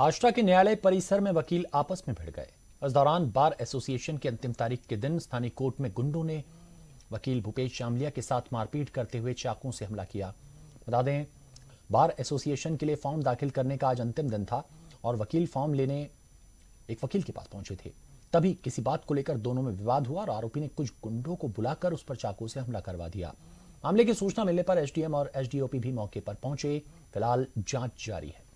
आष्टा के न्यायालय परिसर में वकील आपस में भिड़ गए इस दौरान बार एसोसिएशन की अंतिम तारीख के दिन स्थानीय कोर्ट में गुंडों ने वकील भूपेश शामलिया के साथ मारपीट करते हुए चाकू से हमला किया बता दें बार एसोसिएशन के लिए फॉर्म दाखिल करने का आज अंतिम दिन था और वकील फॉर्म लेने एक वकील के पास पहुंचे थे तभी किसी बात को लेकर दोनों में विवाद हुआ और आरोपी ने कुछ गुंडों को बुलाकर उस पर चाकू से हमला करवा दिया मामले की सूचना मिलने पर एसडीएम और एसडीओपी भी मौके पर पहुंचे फिलहाल जांच जारी है